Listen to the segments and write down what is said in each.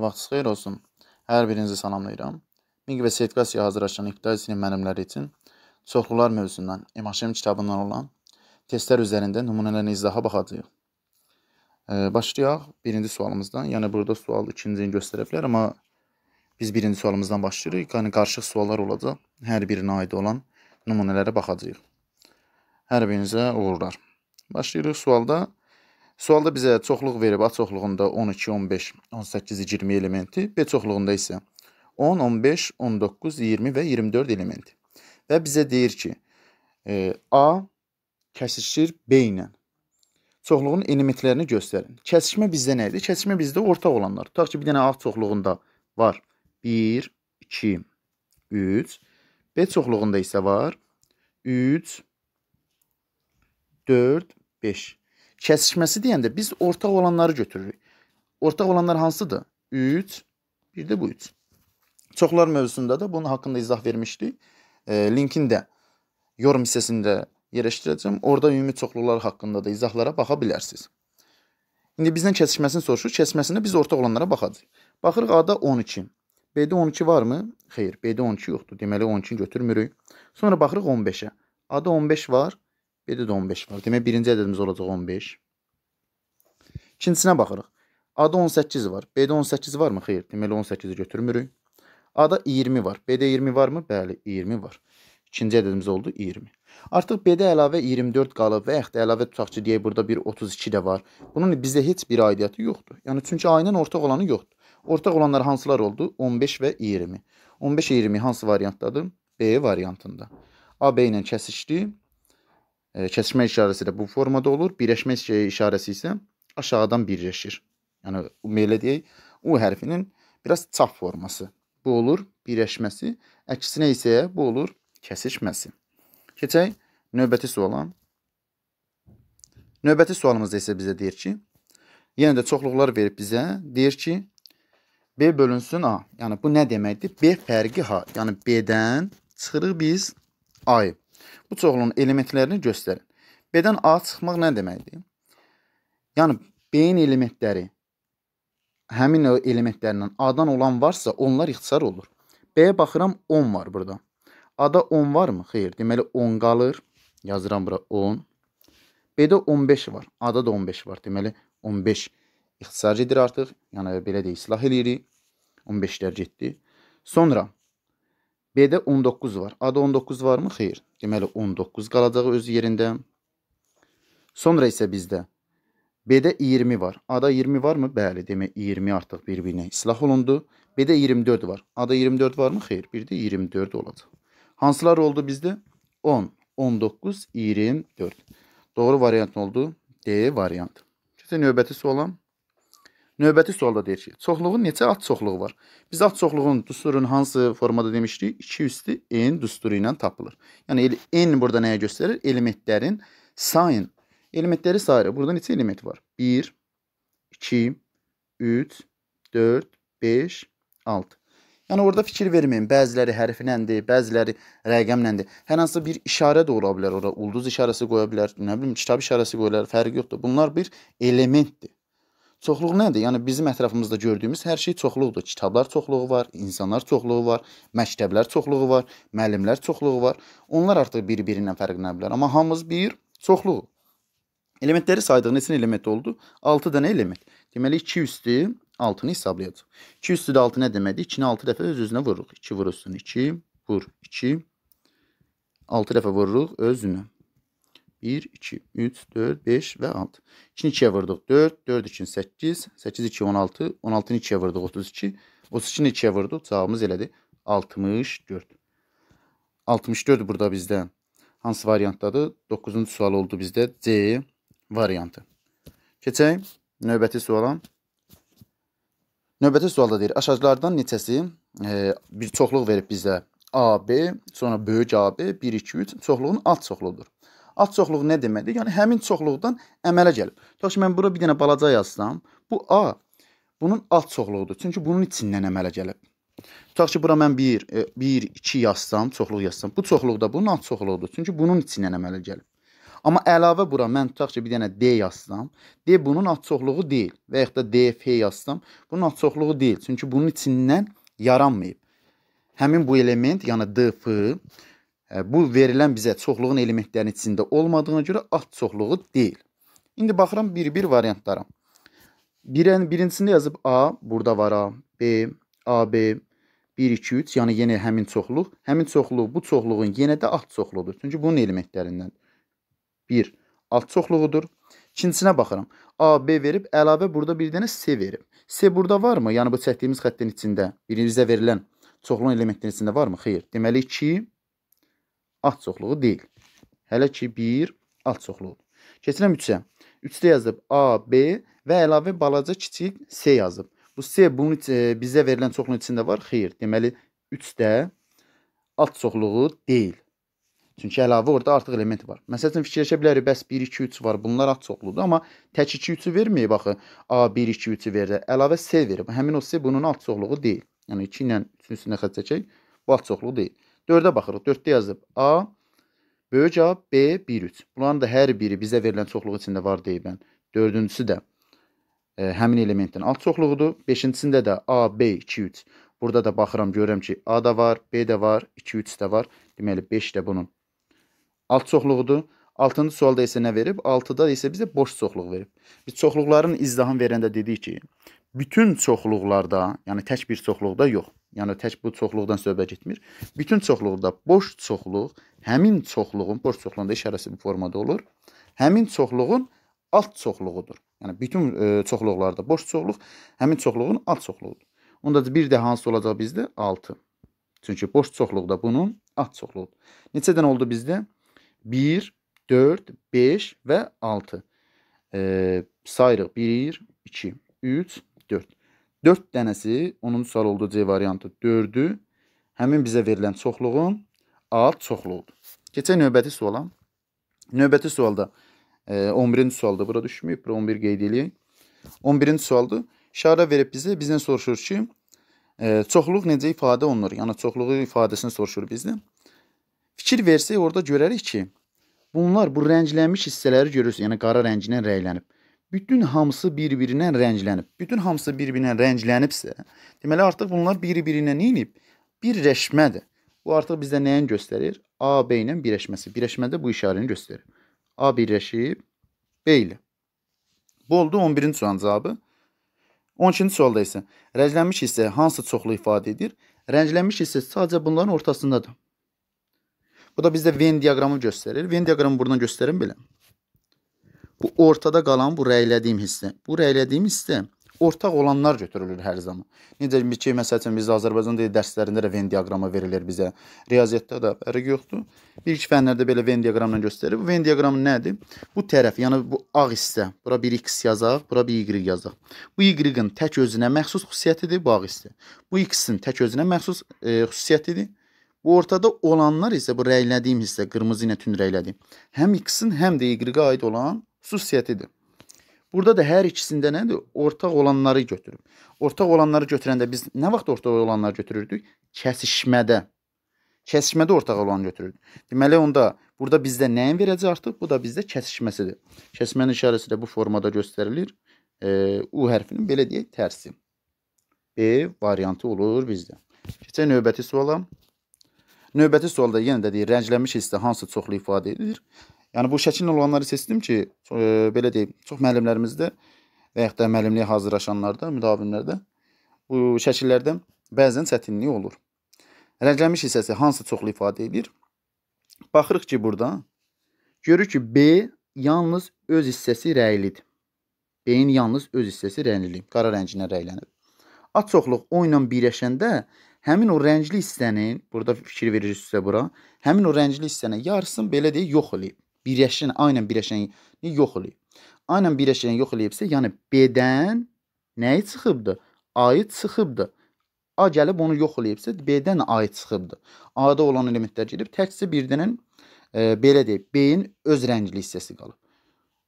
Vaxtınız xeyir olsun. Hər birinizi salamlayıram. Minq və sertifikasiya hazırlaşan iqtidar sinif müəllimləri üçün çoxlular mövzusundan MHM kitabından olan testlər üzərində nümunələrin izaha baxacağıq. Başlayaq birinci sualımızdan. Yəni burada sual ikincini göstərə bilər, amma biz birinci sualımızdan başlayırıq. Yəni qarışıq suallar olacaq. Hər birinə aid olan nümunələrə baxacağıq. Hər birinizə uğurlar. Başlayırıq sualda Sualda bizə çoxluq verib, A çoxluğunda 12, 15, 18, 20 elementi, B çoxluğunda isə 10, 15, 19, 20 və 24 elementi. Və bizə deyir ki, e, A kəsişir B ilə. Çoxluğun elementlərini göstərin. Kəsişmə bizdə nə idi? Kəsişmə bizdə ortaq olanlar. Tutaq ki, bir dənə A çoxluğunda var 1, 2, 3. B çoxluğunda isə var 3, 4, 5. Kəsişməsi deyəndə biz ortaq olanları götürürük. Ortaq olanlar hansıdır? 3, bir də bu 3. Çoxlar mövzusunda da bunun haqqında izah vermişdik. E, linkin də yorum hissəsində yerləşdirəcəm. Orada ümumi çoxluqlar haqqında da izahlara baxa bilərsiniz. İndi bizdən kəsişməsini soruşur. Kəsişməsində biz ortaq olanlara baxacağıq. Baxırıq A-da 12. B-də 12 varmı? Xeyr, B-də 12 yoxdur. Deməli 12-ni götürmürük. Sonra baxırıq 15-ə. A-da 15 var. Bir də 15 var. Demək birinci ədədimiz olacaq 15. İkincisinə baxırıq. A-da 18 var. B-də 18 varmı? Xeyr. Deməli 18-i götürmürük. A-da 20 var. B-də 20 varmı? Bəli, 20 var. İkinci ədədimiz oldu 20. Artıq B-də əlavə 24 qalıb və yaxud da əlavə tutaq ki, deyək burada bir 32 də var. Bunun bizdə heç bir aidiyyəti yoxdur. Yəni çünki ayının ortaq olanı yoxdur. Ortaq olanlar hansılar oldu? 15 və 20. 15 20 hansı variantdadır? B variantında. AB ilə kəsişdi. Kəsişmə işarəsi də bu formada olur. Birləşmə işarəsi isə aşağıdan birləşir. Yəni belə deyək, U hərfinin biraz çap forması. Bu olur birləşməsi, əksinə isə bu olur kəsişməsi. Keçək növbəti suala. Növbəti sualımızda isə bizə deyir ki, yenə də çoxluqlar verib bizə, deyir ki, B bölünsün A. Yəni bu nə deməkdir? B fərqi H. Yəni B-dən çıxırıq biz A-yı. Bu çoxluğun elementlərini göstərin. B-dən A çıxmaq nə deməkdir? Yəni B-nin elementləri həmin o elementlərindən A-dan olan varsa, onlar ixtisar olur. B-yə baxıram, 10 var burada. A-da 10 varmı? Xeyr, deməli 10 qalır. Yazıram bura 10. B-də 15 var. A-da da 15 var. Deməli 15 ixtisar edir artıq. Yəni belə deyək, islah eləyirik. 15-lər getdi. Sonra B-də 19 var. A-da 19 varmı? Xeyr. Deməli 19 qalacaq öz yerində. Sonra isə bizdə B-də 20 var. A-da 20 varmı? Bəli, demək 20 artıq bir-birinə islah olundu. B-də 24 var. A-da 24 varmı? Xeyr, bir də 24 olacaq. Hansılar oldu bizdə? 10, 19, 24. Doğru variant oldu D variant. Keçə növbəti sualam. Növbəti sualda deyir ki, çoxluğun neçə at çoxluğu var? Biz at çoxluğun düsturun hansı formada demişdik? 2 üstü n düsturu ilə tapılır. Yəni n burada nəyə göstərir? Elementlərin sayın. Elementləri sayırıq. Burada neçə element var? 1, 2, 3, 4, 5, 6. Yəni orada fikir verməyin. Bəziləri hərfinəndir, bəziləri rəqəmləndir. Hər hansı bir işarə də ola bilər ora. Ulduz işarəsi qoya bilər, nə bilim, kitab işarəsi qoya bilər, fərqi yoxdur. Bunlar bir elementdir. Çoxluq nədir? Yəni bizim ətrafımızda gördüyümüz hər şey çoxluqdur. Kitablar çoxluğu var, insanlar çoxluğu var, məktəblər çoxluğu var, müəllimlər çoxluğu var. Onlar artıq bir-biri ilə fərqlənə bilər, amma hamımız bir çoxluq. Elementləri saydıq. Neçə element oldu? 6 dənə element. Deməli 2 üstü 6-nı hesablayacağıq. 2 üstü də 6 nə deməkdir? 2-ni 6 dəfə öz-özünə vururuq. 2 vurursun 2, vur 2. 6 dəfə vururuq özünü. 1, 2, 3, 4, 5 və 6. 2-ni 2-yə vurduq 4, 4, 2-ni 8, 8, 2, 16, 16-ni 2-yə vurduq 32, 32-ni 2-yə vurduq, cavabımız elədi 64. 64 burada bizdən hansı variantdadır? 9-cu sual oldu bizdə C variantı. Keçək növbəti suala. Növbəti sualda deyir, aşağılardan neçəsi e, bir çoxluq verib bizə AB, sonra böyük AB, 1, 2, 3 çoxluğun alt çoxluğudur. Az çoxluğu nə deməkdir? Yəni həmin çoxluqdan əmələ gəlir. Tutaq ki, mən bura bir dənə balaca yazsam, bu A bunun alt çoxluğudur. Çünki bunun içindən əmələ gəlib. Tutaq ki, bura mən 1 1 2 yazsam, çoxluq yazsam, bu çoxluq da bunun alt çoxluğudur. Çünki bunun içindən əmələ gəlib. Amma əlavə bura mən tutaq ki, bir dənə D yazsam, D bunun alt çoxluğu deyil və yaxud da DF yazsam, bunun alt çoxluğu deyil. Çünki bunun içindən yaranmayıb. Həmin bu element, yəni DF bu verilən bizə çoxluğun elementlərinin içində olmadığına görə at çoxluğu deyil. İndi baxıram bir-bir variantlara. Birin, birincisində yazıb A, burada var A, B, AB, 1, 2, 3, yəni yenə həmin çoxluq. Həmin çoxluq bu çoxluğun yenə də alt çoxluğudur. Çünki bunun elementlərindən 1 alt çoxluğudur. İkincisinə baxıram. A, B verib, əlavə burada bir dənə C verib. C burada varmı? Yəni bu çəkdiyimiz xəttin içində birinizə verilən çoxluğun elementinin içində varmı? Xeyr. Deməli 2, alt çoxluğu deyil. Hələ ki, bir alt çoxluğudur. Keçirəm 3-ə. 3-də yazıb A, B və əlavə balaca kiçik C yazıb. Bu C bunun e, bizə verilən çoxluğun içində var. Xeyr. Deməli 3-də alt çoxluğu deyil. Çünki əlavə orada artıq element var. Məsəl üçün fikirləşə bilərik, bəs 1 2 3 var. Bunlar alt çoxluğudur, amma tək 2 3-ü verməyib axı. A 1 2 3-ü verdi. Əlavə C verib. Həmin o C bunun alt çoxluğu deyil. Yəni 2 ilə 3-ün üstünə xətt çəkək. Bu alt çoxluğu deyil. 4-ə baxırıq. 4-də yazıb A, böyük A, B, 1, 3. Bunların da hər biri bizə verilən çoxluq içində var deyibən. Dördüncüsü də ə, e, həmin elementin alt çoxluğudur. Beşincisində də A, B, 2, 3. Burada da baxıram, görürəm ki, A da var, B də var, 2, 3 də var. Deməli, 5 də bunun alt çoxluğudur. Altıncı sualda isə nə verib? Altıda isə bizə boş çoxluq verib. Biz çoxluqların izdahını verəndə dedik ki, bütün çoxluqlarda, yəni tək bir çoxluqda yox, Yəni tək bu çoxluqdan söhbət getmir. Bütün çoxluqda boş çoxluq, həmin çoxluğun boş çoxluğunda işarəsi bu formada olur. Həmin çoxluğun alt çoxluğudur. Yəni bütün e, çoxluqlarda boş çoxluq həmin çoxluğun alt çoxluğudur. Onda bir də hansı olacaq bizdə? 6. Çünki boş çoxluqda bunun alt çoxluğudur. Neçədən oldu bizdə? 1, 4, 5 və 6. E, sayırıq 1, 2, 3, 4. 4 dənəsi, onun sual oldu C variantı 4-ü, həmin bizə verilən çoxluğun ad çoxluğudur. Keçək növbəti suala. Növbəti sualda 11-ci e, sualda bura düşməyib, bura 11 qeyd eləyək. 11-ci sualdır. İşarə verib bizə, bizdən soruşur ki, e, çoxluq necə ifadə olunur? Yəni çoxluğu ifadəsini soruşur bizdən. Fikir versək orada görərik ki, bunlar bu rənglənmiş hissələri görürsüz, yəni qara rənginə rənglənib bütün hamısı bir-birinə rənglənib. Bütün hamısı bir-birinə rənglənibsə, deməli artıq bunlar bir-birinə nəyinib? Birləşmədir. Bu artıq bizdə nəyin göstərir? AB ilə birləşməsi. Birləşmədə bu işarəni göstərir. A birləşib B ilə. Bu oldu 11-ci sualın cavabı. 12-ci sualda isə rənglənmiş hissə hansı çoxlu ifadə edir? Rənglənmiş hissə sadəcə bunların ortasındadır. Bu da bizdə Venn diaqramı göstərir. Venn diaqramı buradan göstərim belə. Bu ortada qalan bu rəylədiyim hissə. Bu rəylədiyim hissə ortaq olanlar götürülür hər zaman. Necə ki, məsəl üçün bizdə Azərbaycan dili dərslərində də Venn diaqramı verilir bizə. Riyaziyyatda da fərq yoxdur. Bir iki fənlərdə belə Venn diaqramla göstərir. Bu Venn diaqramı nədir? Bu tərəf, yəni bu ağ hissə. Bura bir x yazaq, bura bir y yazaq. Bu y-in tək özünə məxsus xüsusiyyətidir bu ağ hissə. Bu x-in tək özünə məxsus e, xüsusiyyətidir. Bu ortada olanlar isə bu rəylədiyim hissə, qırmızı ilə tünrəylədiyim. Həm x-in, həm də y-ə aid olan xüsusiyyətidir. Burada da hər ikisində nədir? Ortaq olanları götürüb. Ortaq olanları götürəndə biz nə vaxt ortaq olanları götürürdük? Kəsişmədə. Kəsişmədə ortaq olanı götürürdük. Deməli onda burada bizdə nəyin verəcəyi artıq? Bu da bizdə kəsişməsidir. Kəsişmənin işarəsi də bu formada göstərilir. E, U hərfinin belə deyək tərsi. B variantı olur bizdə. Keçək növbəti suala. Növbəti sualda yenə də deyir, rəngləmiş hissə hansı çoxlu ifadə edir? Yəni bu şəkillə olanları seçdim ki, e, belə deyim, çox müəllimlərimizdə və yaxud da müəllimliyə hazırlaşanlarda, müdavimlərdə bu şəkillərdə bəzən çətinlik olur. Rəqəmli hissəsi hansı çoxlu ifadə edir? Baxırıq ki, burada görürük ki, B yalnız öz hissəsi rəylidir. B-in yalnız öz hissəsi rəngliyib, qara rənginə rəylənib. At çoxluq o ilə birləşəndə həmin o rəngli hissənin, burada fikir veririk sizə bura, həmin o rəngli hissənin yarısını belə deyək yox eləyib birləşən, aynən birləşəni yox eləyib. Aynən birləşəni yox eləyibsə, yəni B-dən nəyi çıxıbdı? A-yı çıxıbdı. A gəlib onu yox eləyibsə, B-dən A-yı çıxıbdı. A-da olan elementlər gedib, təkcə birdən e, belə deyib, B-in öz rəngli hissəsi qalıb.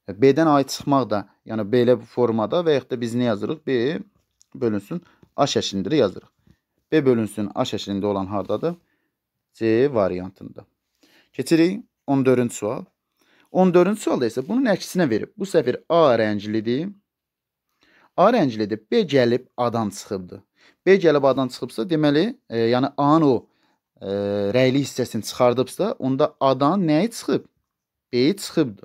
E, B-dən A çıxmaq da, yəni belə formada və yaxud da biz nə yazırıq? B bölünsün A şəklində yazırıq. B bölünsün A şəklində olan hardadır? C variantında. Keçirik 14-cü sual. 14-cü sualda isə bunun əksinə verib. Bu səfir A rəngilidir. A rəngilidir. B gəlib adan çıxıbdı. B gəlib adan çıxıbsa, deməli, e, yəni A-nın o e, rəyli hissəsini çıxardıbsa, onda adan nəyi çıxıb? B-yi çıxıbdı.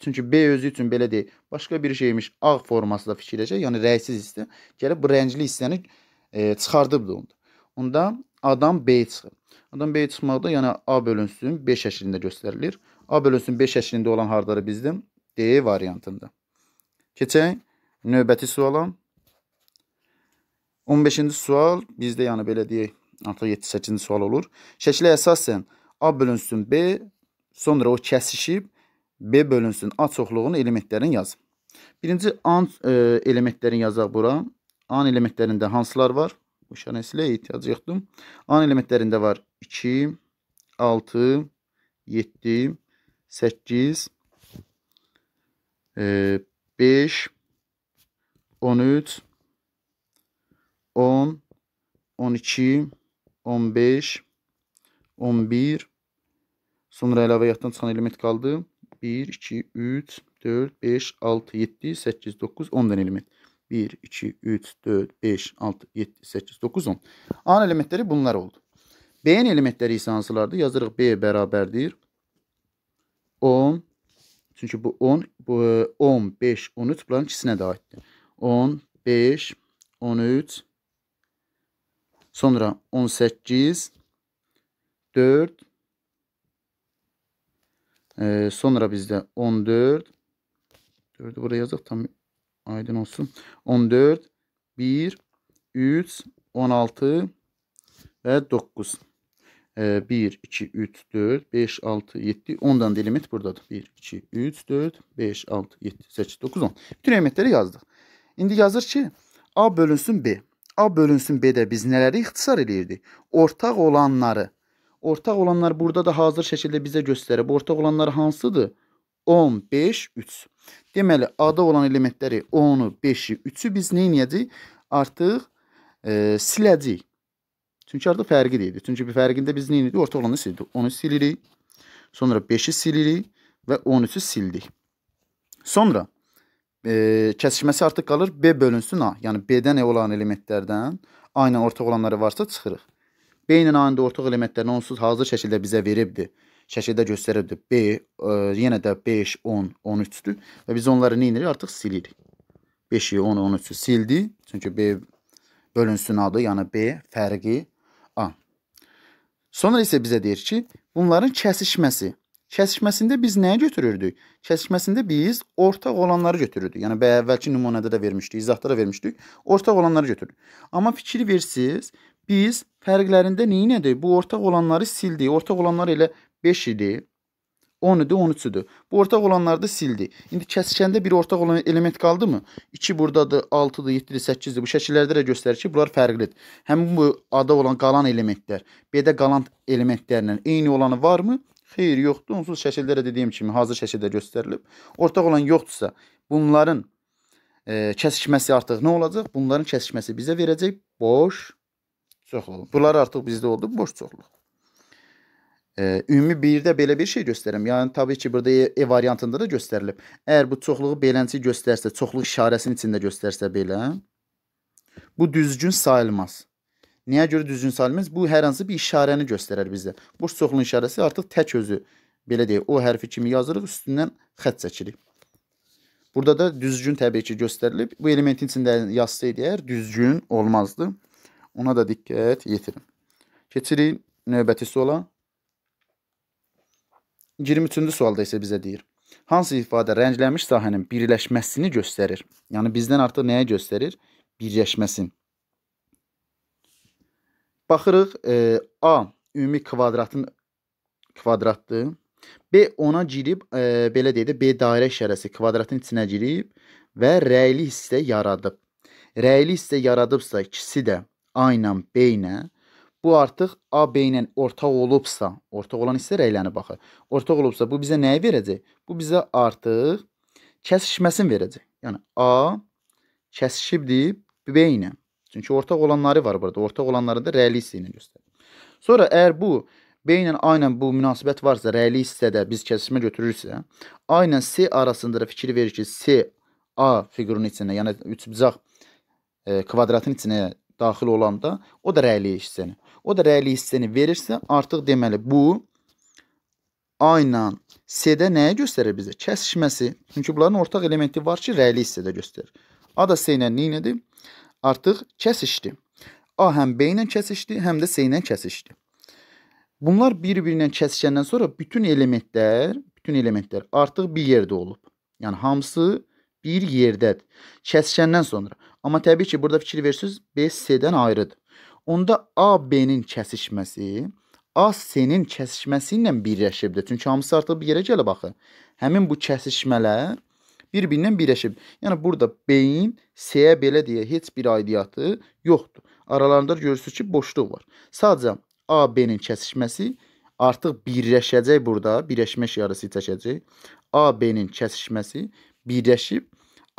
Çünki B özü üçün belə deyil. Başqa bir şeymiş ağ formasında fikirləşəcək. Yəni rəysiz hissə gəlib bu rəngli hissəni e, çıxardıbdı onda. Onda adam B çıxır. Adam B çıxmaqda yəni A bölünsün B şəklində göstərilir. A bölünsün 5 şəklində olan harları bizdim? D variantında. Keçək növbəti suala. 15-ci sual bizdə yəni belə deyək, artıq 7-8-ci sual olur. Şəklə əsasən A bölünsün B, sonra o kəsişib B bölünsün A çoxluğunun elementlərini yaz. Birinci an e, elementlərini yazaq bura. An elementlərində hansılar var? Bu şənəsilə ehtiyac yoxdur. An elementlərində var 2, 6, 7, 8 5 13 10 12 15 11 Sonra əlavə yaddan çıxan element qaldı. 1, 2, 3, 4, 5, 6, 7, 8, 9, 10 dənə element. 1, 2, 3, 4, 5, 6, 7, 8, 9, 10. An elementləri bunlar oldu. B-nin elementləri isə hansılardır? Yazırıq B bərabərdir. 10 çünki bu 10 bu 10 e, 5 13 bunların ikisinə də aiddir. 10 5 13 sonra 18 4 e, sonra bizdə 14 4-ü buraya yazaq tam aydın olsun. 14 1 3 16 və 9 1, 2, 3, 4, 5, 6, 7, 10 dənə element buradadır. 1, 2, 3, 4, 5, 6, 7, 8, 9, 10. Bütün elementləri yazdıq. İndi yazır ki, A bölünsün B. A bölünsün B-də biz nələri ixtisar eləyirdik? Ortaq olanları. Ortaq olanlar burada da hazır şəkildə bizə göstərib. Ortaq olanlar hansıdır? 10, 5, 3. Deməli, A-da olan elementləri 10-u, 5-i, 3-ü biz nə edəcəyik? Artıq e, siləcəyik. Çünki artıq fərqi deyirik. Çünki bir fərqində biz nə edirik? Orta olanı sildik. 10-u silirik. Sonra 5-i silirik və 13-ü sildik. Sonra e, kəsişməsi artıq qalır B bölünsün A. Yəni B-dən E olan elementlərdən A ilə ortaq olanları varsa çıxırıq. B ilə A-nın ortaq elementlərini onsuz hazır şəkildə bizə veribdi. Şəkildə göstəribdi. B e, yenə də 5, 10, 13-dür və biz onları nə edirik? Artıq silirik. 5-i, 10, 13-ü sildi. Çünki B bölünsün adı, yəni B fərqi A. Sonra isə bizə deyir ki, bunların kəsişməsi. Kəsişməsində biz nəyi götürürdük? Kəsişməsində biz ortaq olanları götürürdük. Yəni əvvəlki nümunədə də vermişdik, izahda da vermişdik. Ortaq olanları götürürük. Amma fikir versiz, biz fərqlərində nə edirik? Bu ortaq olanları sildik. Ortaq olanlar elə 5 idi. 10-dur, 13-dür. Bu ortaq olanlarda sildi. İndi kəsişəndə bir ortaq olan element qaldı mı? 2 burdadır, 6-dır, 7-dir, 8-dir. Bu şəkillərdə də göstərir ki, bunlar fərqlidir. Həmin bu A-da olan qalan elementlər, B-də qalan elementlərlə eyni olanı varmı? Xeyr, yoxdur. Onsuz şəkildə də dediyim kimi hazır şəkildə göstərilib. Ortaq olan yoxdursa, bunların e, kəsişməsi artıq nə olacaq? Bunların kəsişməsi bizə verəcək boş çoxluq. Bunlar artıq bizdə oldu boş çoxluq. Ə, ümumi birdə belə bir şey göstərəm. Yəni təbii ki, burada E, e variantında da göstərilib. Əgər bu çoxluğu belənçi göstərsə, çoxluq işarəsinin içində göstərsə belə, bu düzgün sayılmaz. Niyə görə düzgün sayılmaz? Bu hər hansı bir işarəni göstərər bizə. Boş çoxluğun işarəsi artıq tək özü belə deyək, o hərfi kimi yazırıq, üstündən xətt çəkirik. Burada da düzgün təbii ki, göstərilib. Bu elementin içində yazsaydı əgər düzgün olmazdı. Ona da diqqət yetirin. Keçirik növbəti sola. 23-cü sualda isə bizə deyir. Hansı ifadə rənglənmiş sahənin birləşməsini göstərir? Yəni bizdən artıq nəyə göstərir? Birləşməsin. Baxırıq, e, A ümumi kvadratın kvadratdır. B ona girib, e, belə deyək də, B dairə işarəsi kvadratın içinə girib və rəyli hissə yaradıb. Rəyli hissə yaradıbsa ikisi də A ilə B ilə Bu artıq AB ilə ortaq olubsa, ortaq olan hissə rəylənib baxı. Ortaq olubsa bu bizə nəyi verəcək? Bu bizə artıq kəsişməsini verəcək. Yəni A kəsişibdir B ilə. Çünki ortaq olanları var burada. Ortaq olanları da rəyli hissə ilə göstərir. Sonra əgər bu B ilə A ilə bu münasibət varsa, rəyli hissədə biz kəsişmə götürürsə, A ilə C arasında da fikir verir ki, C A fiqurunun içində, yəni üçbucaq e, kvadratın içinə daxil olanda o da rəyli hissəni o da rəyli hissəni verirsə, artıq deməli bu A ilə C-də nəyi göstərir bizə? Kəsişməsi. Çünki bunların ortaq elementi var ki, rəyli hissədə göstərir. A da C ilə neyinədir? Artıq kəsişdi. A həm B ilə kəsişdi, həm də C ilə kəsişdi. Bunlar bir-birinə kəsişəndən sonra bütün elementlər, bütün elementlər artıq bir yerdə olub. Yəni hamısı bir yerdədir. Kəsişəndən sonra. Amma təbii ki, burada fikir verirsiniz, B C-dən ayrıdır onda AB-nin kəsişməsi AC-nin kəsişməsi ilə birləşibdir. Çünki hamısı artıq bir yerə gəlib axı. Həmin bu kəsişmələr bir-birindən birləşib. Yəni burada B-in C-yə belə deyə heç bir aidiyyatı yoxdur. Aralarında görürsüz ki, boşluq var. Sadəcə AB-nin kəsişməsi artıq birləşəcək burada, birləşmə işarəsi çəkəcək. AB-nin kəsişməsi birləşib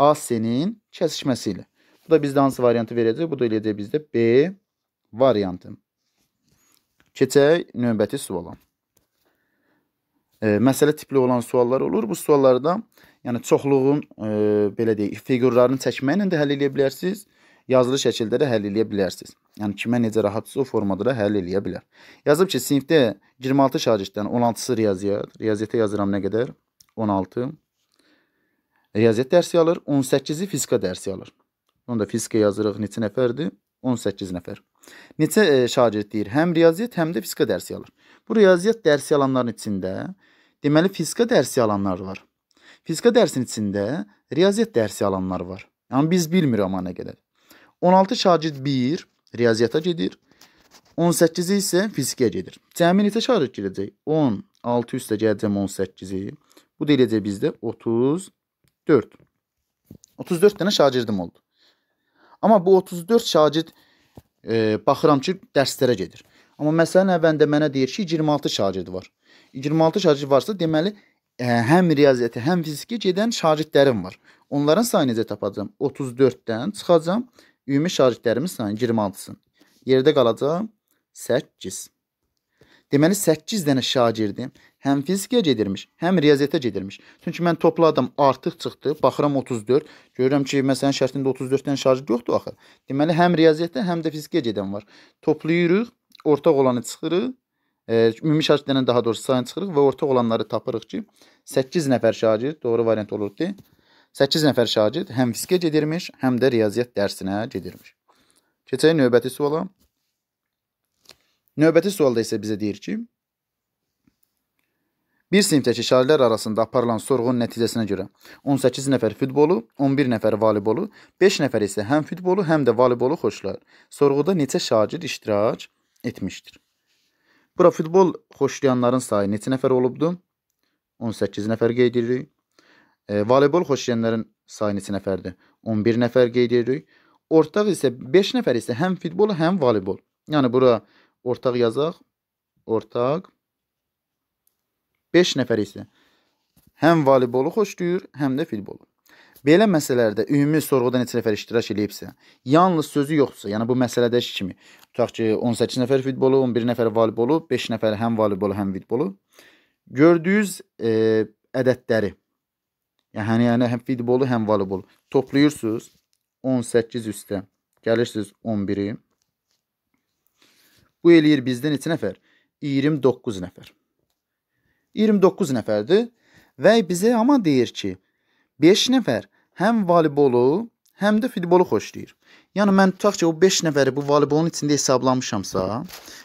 AC-nin kəsişməsi ilə. Bu da bizdə hansı variantı verəcək? Bu da eləyəcək bizdə B variantı. Keçək növbəti suala. E, məsələ tipli olan suallar olur. Bu suallarda yəni çoxluğun e, belə deyək, fiqurlarını çəkməklə də həll edə bilərsiniz. Yazılı şəkildə də həll edə bilərsiniz. Yəni kimə necə rahatsa o formada da həll edə bilər. Yazıb ki, sinifdə 26 şagirddən 16-sı riyaziyyat, riyaziyyata yazıram nə qədər? 16. Riyaziyyat dərsi alır, 18-i fizika dərsi alır. Onda fizika yazırıq neçə nəfərdir? 18 nəfər. Neçə e, şagird deyir, həm riyaziyyat, həm də fizika dərsi alır. Bu riyaziyyat dərsi alanların içində deməli fizika dərsi alanlar var. Fizika dərsinin içində riyaziyyat dərsi alanlar var. Yəni biz bilmirik amma nə qədər. 16 şagird 1 riyaziyyata gedir. 18-i isə fizikaya gedir. Cəmi neçə şagird girəcək? 10, 6 üstə gələcəm 18-i. Bu da eləyəcək bizdə 34. 34 dənə şagirdim oldu. Amma bu 34 şagird e, baxıram ki, dərslərə gedir. Amma məsələn əvvəlində mənə deyir ki, 26 şagird var. 26 şagird varsa, deməli ə, e, həm riyaziyyata, həm fiziki gedən şagirdlərim var. Onların sayını necə tapacağam? 34-dən çıxacağım. Ümumi şagirdlərimin sayı 26-sın. Yerdə qalacaq 8. Deməli 8 dənə şagirdim. Həm fizikaya gedirmiş, həm riyaziyyata gedirmiş. Çünki mən topladım, artıq çıxdı, baxıram 34. Görürəm ki, məsələn şərtində 34-dən şarjı yoxdur axı. Deməli həm riyaziyyata, həm də fizikaya gedən var. Toplayırıq, ortaq olanı çıxırıq. E, ümumi şagirdlərdən daha doğrusu sayını çıxırıq və ortaq olanları tapırıq ki, 8 nəfər şagird doğru variant olurdu. 8 nəfər şagird həm fizikaya gedirmiş, həm də riyaziyyat dərsinə gedirmiş. Keçək növbəti suala. Növbəti sualda isə bizə deyir ki, Bir sinifdəki şagirdlər arasında aparılan sorğunun nəticəsinə görə 18 nəfər futbolu, 11 nəfər voleybolu, 5 nəfər isə həm futbolu, həm də voleybolu xoşlayır. Sorğuda neçə şagird iştirak etmişdir? Bura futbol xoşlayanların sayı neçə nəfər olubdu? 18 nəfər qeyd edirik. E, voleybol xoşlayanların sayı neçə nəfərdir? 11 nəfər qeyd edirik. Ortaq isə 5 nəfər isə həm futbol, həm voleybol. Yəni bura ortaq yazaq. Ortaq 5 nəfər isə həm voleybolu xoşlayır, həm də futbolu. Belə məsələlərdə ümumi sorğuda neçə nəfər iştirak eləyibsə, yalnız sözü yoxdursa, yəni bu məsələdəki kimi, tutaq ki, 18 nəfər futbolu, 11 nəfər voleybolu, 5 nəfər həm voleybolu, həm futbolu gördüyünüz e, ədədləri, yəni, yəni həm futbolu, həm voleybolu toplayırsınız 18 üstə, gəlirsiniz 11-i. Bu eləyir bizdə neçə nəfər? 29 nəfər. 29 nəfərdir və bizə amma deyir ki, 5 nəfər həm voleybolu, həm də futbolu xoşlayır. Yəni mən tutaq ki, o 5 nəfəri bu voleybolun içində hesablamışamsa,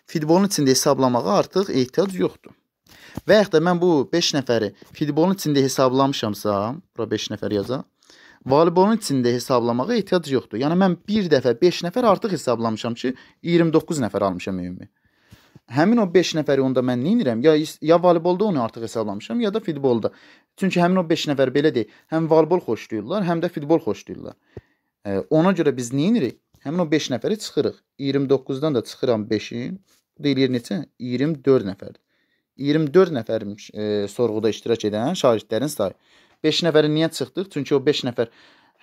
futbolun içində hesablamağa artıq ehtiyac yoxdur. Və yaxud da mən bu 5 nəfəri futbolun içində hesablamışamsa, bura 5 nəfər yazaq. Voleybolun içində hesablamağa ehtiyac yoxdur. Yəni mən bir dəfə 5 nəfər artıq hesablamışam ki, 29 nəfər almışam ümumi həmin o 5 nəfəri onda mən nə edirəm? Ya ya voleybolda onu artıq hesablamışam, ya da futbolda. Çünki həmin o 5 nəfər belə deyil, həm voleybol xoşlayırlar, həm də futbol xoşlayırlar. E, ona görə biz nə edirik? Həmin o 5 nəfəri çıxırıq. 29-dan da çıxıram 5-in. Bu deyir neçə? 24 nəfərdir. 24 nəfərim e, sorğuda iştirak edən şagirdlərin sayı. 5 nəfəri niyə çıxdıq? Çünki o 5 nəfər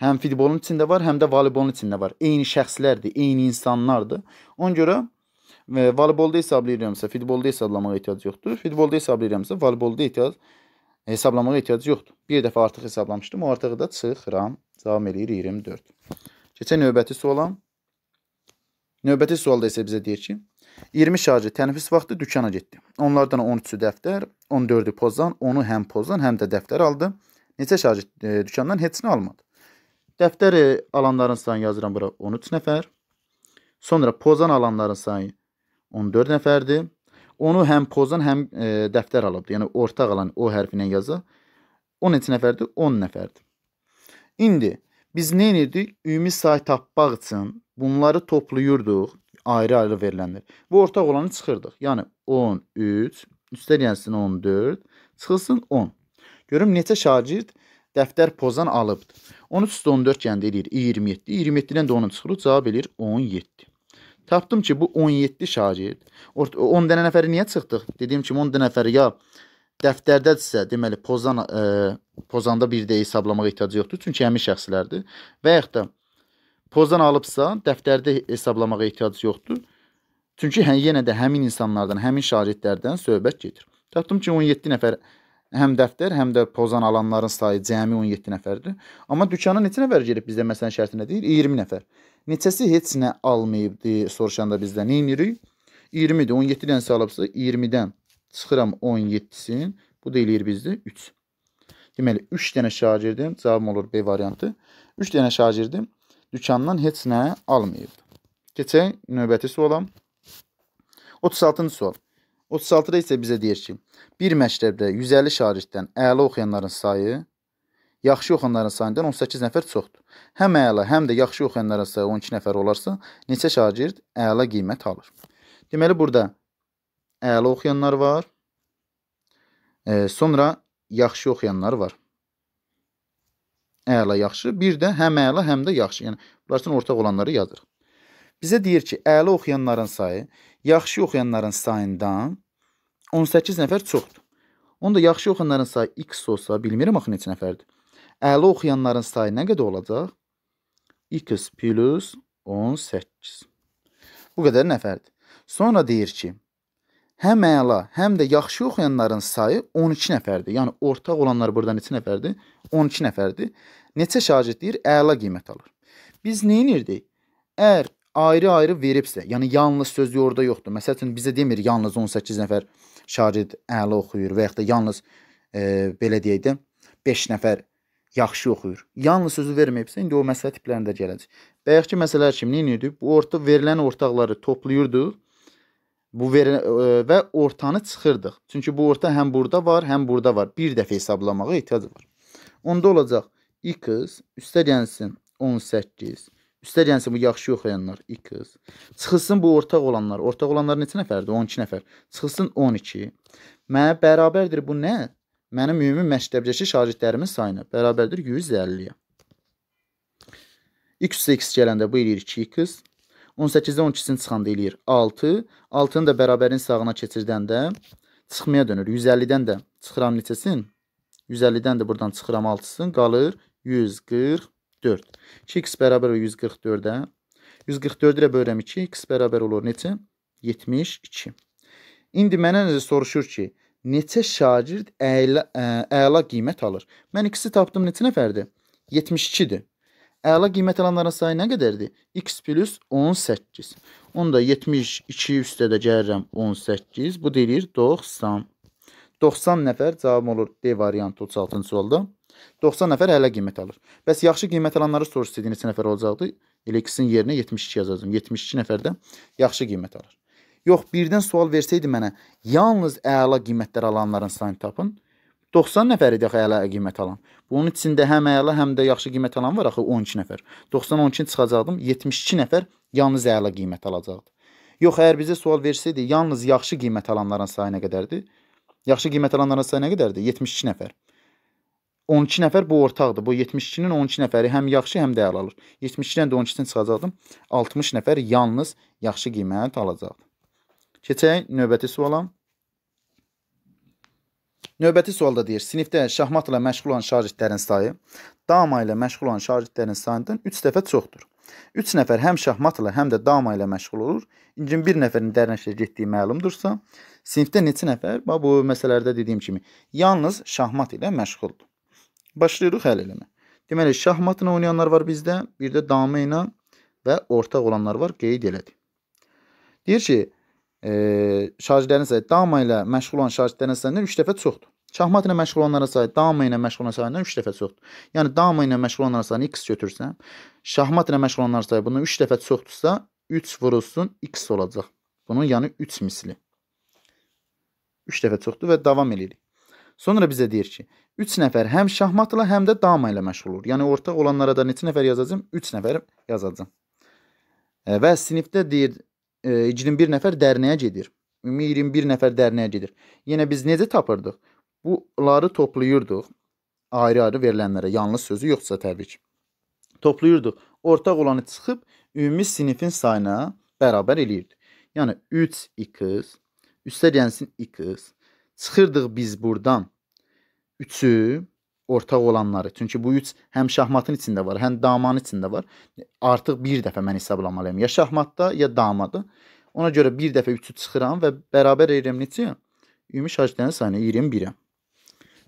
həm futbolun içində var, həm də voleybolun içində var. Eyni şəxslərdir, eyni insanlardır. Ona görə Voleybolda hesablayıramsa, futbolda hesablamağa ehtiyac yoxdur. Futbolda hesablayıramsa, voleybolda ehtiyac hesablamağa ehtiyac yoxdur. Bir dəfə artıq hesablamışdım. O artığı da çıxıram. Davam eləyir 24. Keçək növbəti suala. Növbəti sualda isə bizə deyir ki, 20 şagird tənəffüs vaxtı dükana getdi. Onlardan 13-ü dəftər, 14-ü pozan, 10-u həm pozan, həm də dəftər aldı. Neçə şagird e, dükandan heçini almadı? Dəftəri alanların sayını yazıram bura 13 nəfər. Sonra pozan alanların sayı 14 nəfərdir. Onu həm pozan, həm e, dəftər alıbdır. Yəni ortaq alan o hərfi ilə yaza. 10 neçə nəfərdir? 10 nəfərdir. İndi biz nə edirdik? Ümumi say tapmaq üçün bunları toplayırdıq, ayrı-ayrı verilənlər. Bu ortaq olanı çıxırdıq. Yəni 13 üstəl gəlsin 14, çıxılsın 10. Görüm neçə şagird dəftər pozan alıbdır. 13 14 gəndə eləyir 27. 27-dən də 10 çıxırıq, cavab eləyir 17. Tapdım ki, bu 17 şagird. 10 dənə nəfəri niyə çıxdıq? Dediyim kimi 10 dənə nəfəri ya dəftərdədirsə, deməli pozan ə, e, pozanda bir də hesablamaq ehtiyacı yoxdur, çünki həmin şəxslərdir. Və yaxud da pozdan alıbsa, dəftərdə hesablamağa ehtiyacı yoxdur. Çünki hə, yenə də həmin insanlardan, həmin şagirdlərdən söhbət gedir. Tapdım ki, 17 nəfər həm dəftər, həm də pozan alanların sayı cəmi 17 nəfərdir. Amma dükana neçə nəfər girib bizdə məsələn şərti nə deyir? 20 nəfər. Neçəsi heç nə almayıbdı e, soruşanda bizdə nə edirik? 20-dir. 17 dənəsi alıbsa 20-dən çıxıram 17-sini. Bu da eləyir bizdə 3. Deməli 3 dənə şagirdim. Cavabım olur B variantı. 3 dənə şagirdim dükandan heç nə almayıbdı. Keçək növbəti suala. 36-cı sual. 36-da isə bizə deyir ki, bir məktəbdə 150 şagirddən əla oxuyanların sayı yaxşı oxuyanların sayından 18 nəfər çoxdur. Həm əla, həm də yaxşı oxuyanların sayı 12 nəfər olarsa, neçə şagird əla qiymət alır? Deməli burada əla oxuyanlar var. E, sonra yaxşı oxuyanlar var. Əla yaxşı, bir də həm əla, həm də yaxşı. Yəni bunların ortaq olanları yazırıq. Bizə deyir ki, əla oxuyanların sayı yaxşı oxuyanların sayından 18 nəfər çoxdur. Onda yaxşı oxuyanların sayı x olsa, bilmirəm axı neçə nəfərdir. Əli oxuyanların sayı nə qədər olacaq? x plus 18. Bu qədər nəfərdir. Sonra deyir ki, həm əla, həm də yaxşı oxuyanların sayı 12 nəfərdir. Yəni ortaq olanlar burada neçə nəfərdir? 12 nəfərdir. Neçə şagird deyir? Əla qiymət alır. Biz nə edirdik? Əgər ayrı-ayrı veribsə, yəni yalnız sözü orada yoxdur. Məsəl üçün bizə demir yalnız 18 nəfər şagird əla oxuyur və yaxud da yalnız e, belə deyək də 5 nəfər yaxşı oxuyur. Yalnız sözü verməyibsə, indi o məsələ tiplərində gələcək. Bayaqki məsələlər kimi nə edirdi? Bu orta verilən ortaqları toplayırdıq. Bu ver e, və ortanı çıxırdıq. Çünki bu orta həm burada var, həm burada var. Bir dəfə hesablamağa ehtiyac var. Onda olacaq x üstəgənsin 18 Üstəgənsin bu yaxşı oxuyanlar x. Çıxılsın bu ortaq olanlar. Ortaq olanlar neçə nəfərdir? 12 nəfər. Çıxılsın 12. Mənə bərabərdir bu nə? mənim ümumi məktəbdəki şagirdlərimin sayını bərabərdir 150-yə. X x gələndə bu eləyir 2x. 18-də 12-sini çıxanda eləyir 6. 6-nı da bərabərin sağına keçirdəndə çıxmaya dönür. 150-dən də çıxıram neçəsin? 150-dən də buradan çıxıram 6-sını, qalır 144. 2x bərabər 144-ə. 144 ilə bölürəm 2, x bərabər olur neçə? 72. İndi mənə necə soruşur ki, neçə şagird əla, ə, əla qiymət alır? Mən x-i tapdım neçə nəfərdir? 72-dir. Əla qiymət alanların sayı nə qədərdir? x plus 18. Onu da 72 üstə də gəlirəm 18. Bu deyir 90. 90 nəfər cavab olur D variantı 36-cı sualda. 90 nəfər hələ qiymət alır. Bəs yaxşı qiymət alanları sorusu neçə nəfər olacaqdı? Elə x-in yerinə 72 yazacağım. 72 nəfər də yaxşı qiymət alır. Yox, birdən sual versəydi mənə, yalnız əla qiymətlər alanların sayını tapın. 90 nəfər idi axı əla qiymət alan. Bunun içində həm əla, həm də yaxşı qiymət alan var axı 12 nəfər. 90 12 çıxacaqdım, 72 nəfər yalnız əla qiymət alacaqdı. Yox, əgər bizə sual versəydi, yalnız yaxşı qiymət alanların sayı nə qədərdir? Yaxşı qiymət alanların sayı nə qədərdir? 72 nəfər. 12 nəfər bu ortaqdır. Bu 72-nin 12 nəfəri həm yaxşı, həm də əla alır. 72-dən də 12-sini çıxacaqdım. 60 nəfər yalnız yaxşı qiymət alacaqdı. Keçək növbəti suala. Növbəti sualda deyir, sinifdə şahmat ilə məşğul olan şagirdlərin sayı dama ilə məşğul olan şagirdlərin sayından 3 dəfə çoxdur. 3 nəfər həm şahmat ilə, həm də dama ilə məşğul olur. İncin bir nəfərin dərnəşə getdiyi məlumdursa, sinifdə neçə nəfər? Bax bu məsələlərdə dediyim kimi, yalnız şahmat ilə məşğuldur. Başlayırıq həll eləmə. Deməli, şahmatla oynayanlar var bizdə, bir də dama ilə və ortaq olanlar var, qeyd elədik. Deyir ki, e, şagirdlərin sayı dama ilə məşğul olan şagirdlərin sayından 3 dəfə çoxdur. Şahmat ilə məşğul olanların sayı dama ilə məşğul olanların sayından 3 dəfə çoxdur. Yəni dama ilə məşğul olanların sayını x götürsən, şahmat ilə məşğul olanların sayı bundan 3 dəfə çoxdursa, 3 vurulsun x olacaq. Bunun yəni 3 misli. 3 dəfə çoxdur və davam eləyirik. Sonra bizə deyir ki, 3 nəfər həm şahmatla, həm də dama ilə məşğul olur. Yəni ortaq olanlara da neçə nəfər yazacağam? 3 nəfər yazacağam. Və sinifdə deyir, 21 nəfər dərnəyə gedir. Ümumi 21 nəfər dərnəyə gedir. Yenə biz necə tapırdıq? Bunları toplayırdıq ayrı-ayrı verilənlərə. Yanlış sözü yoxsa təbii ki. Toplayırdıq. Ortaq olanı çıxıb ümumi sinifin sayına bərabər eləyirdi. Yəni 3x üstə gəlsin 2 çıxırdıq biz burdan 3-ü ortaq olanları. Çünki bu üç həm şahmatın içində var, həm damanın içində var. Artıq bir dəfə mən hesablamalıyam. Ya şahmatda, ya damada. Ona görə bir dəfə üçü çıxıram və bərabər edirəm neçəyə? Ümumi şagirtlərin sayını 21-ə.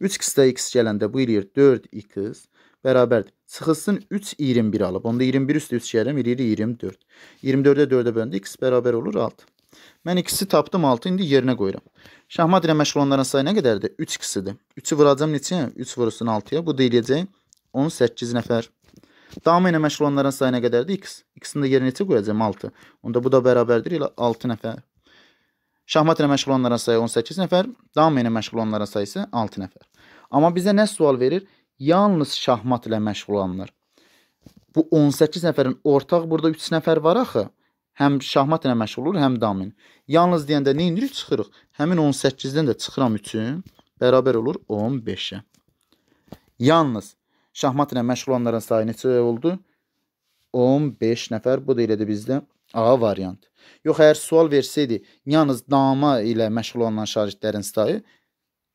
3 x-də x gələndə bu eləyir 4x bərabərdir. Çıxılsın 3 21 alıb. Onda 21 üstə 3 gəlirəm, eləyir 24. 24-ə 4-ə böləndə x bərabər olur 6. Mən x-i tapdım 6, indi yerinə qoyuram. Şahmat ilə məşğul olanların sayı nə qədərdir? 3 x-idir. 3-ü vuracam neçəyə? 3 vurursun 6-ya. Bu da eləyəcək 18 nəfər. Dama ilə məşğul olanların sayı nə qədərdir? x. x-in də yerinə neçə qoyacam? 6. Onda bu da bərabərdir ilə 6 nəfər. Şahmat ilə məşğul olanların sayı 18 nəfər, dama ilə məşğul olanların sayı isə 6 nəfər. Amma bizə nə sual verir? Yalnız şahmat ilə məşğul olanlar. Bu 18 nəfərin ortaq burada 3 nəfər var axı. Həm şahmat ilə məşğul olur, həm damin. Yalnız deyəndə nə edirik? Çıxırıq. Həmin 18-dən də çıxıram 3-ü bərabər olur 15-ə. Yalnız şahmat ilə məşğul olanların sayı neçə oldu? 15 nəfər. Bu da elə də bizdə A variant. Yox, əgər sual versəydi, yalnız dama ilə məşğul olan şagirdlərin sayı,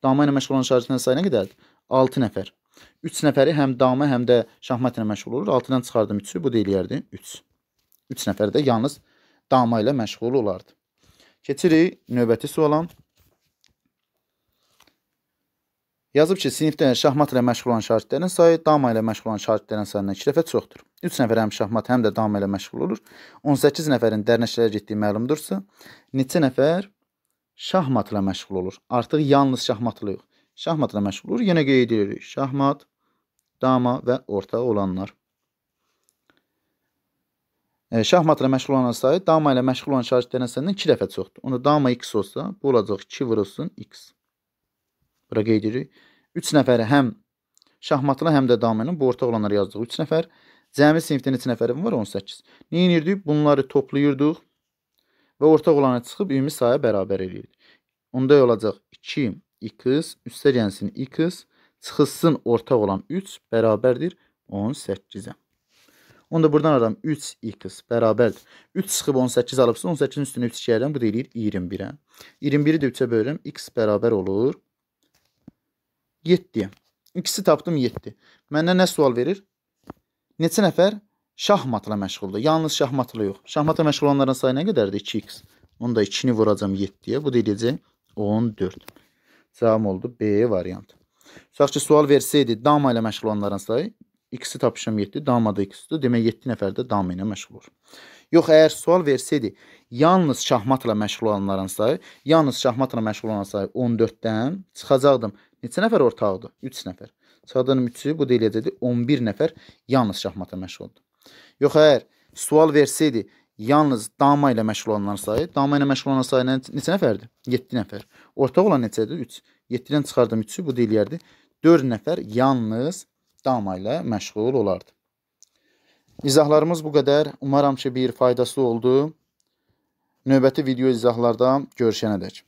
dama ilə məşğul olan şagirdlərin sayı nə qədərdir? 6 nəfər. 3 nəfəri həm dama, həm də şahmat ilə məşğul olur. 6-dan çıxardım 3-ü, bu da eləyərdi 3. 3 nəfər də yalnız dama ilə məşğul olardı. Keçirik növbəti suala. Yazıb ki, sinifdə şahmat ilə məşğul olan şagirdlərin sayı dama ilə məşğul olan şagirdlərin sayından 2 dəfə çoxdur. 3 nəfər həm şahmat, həm də dama ilə məşğul olur. 18 nəfərin dərnəşələrə getdiyi məlumdursa, neçə nəfər şahmat ilə məşğul olur? Artıq yalnız şahmat ilə yox, şahmat ilə məşğul olur. Yenə qeyd edirik, şahmat, dama və ortağı olanlar. E, şahmatla məşğul olan sayı dama ilə məşğul olan şagirdlərin sayından 2 dəfə çoxdur. Onda dama x olsa, bu olacaq 2 vurulsun x. Bura qeyd edirik. 3 nəfəri həm şahmatla, həm də damanın bu ortaq olanları yazdıq 3 nəfər. Cəmi sinifdə neçə nəfərim var? 18. Nə edirdik? Bunları toplayırdıq və ortaq olana çıxıb ümumi saya bərabər eləyirdik. Onda olacaq 2 x üstə gəlsin x çıxılsın ortaq olan 3 bərabərdir 18-ə. Onda buradan alıram 3x bərabərdir. 3 çıxıb 18 alıbsa 18-in üstünə 3 çəkərəm. Bu da eləyir 21-ə. 21-i də 3-ə bölürəm. x bərabər olur 7-yə. İkisi tapdım 7. Məndən nə sual verir? Neçə nəfər şahmatla məşğuldur? Yalnız şahmatla yox. Şahmatla məşğul olanların sayı nə qədərdir? 2x. Onda 2-ni vuracam 7-yə. Bu da eləyəcək 14. Cavabım oldu B variantı. Tutaq ki, sual versəydi dama ilə məşğul olanların sayı İkisi tapışım 7, damada ikisidir. Demək 7 nəfər də dama ilə məşğul olur. Yox, əgər sual versəydi, yalnız şahmatla məşğul olanların sayı, yalnız şahmatla məşğul olan sayı 14-dən çıxacaqdım. Neçə nəfər ortaqdır? 3 nəfər. Çıxardığım 3-ü bu da eləyəcəkdi 11 nəfər yalnız şahmatla məşğul oldu. Yox, əgər sual versəydi, yalnız dama ilə məşğul olanların sayı, dama ilə məşğul olanların sayı neçə nəfərdir? 7 nəfər. Ortaq olan neçədir? 3. 7-dən çıxardım 3-ü, bu da eləyərdi 4 nəfər yalnız dama ilə məşğul olardı. İzahlarımız bu qədər. Umaram ki, bir faydası oldu. Növbəti video izahlarda görüşənədək.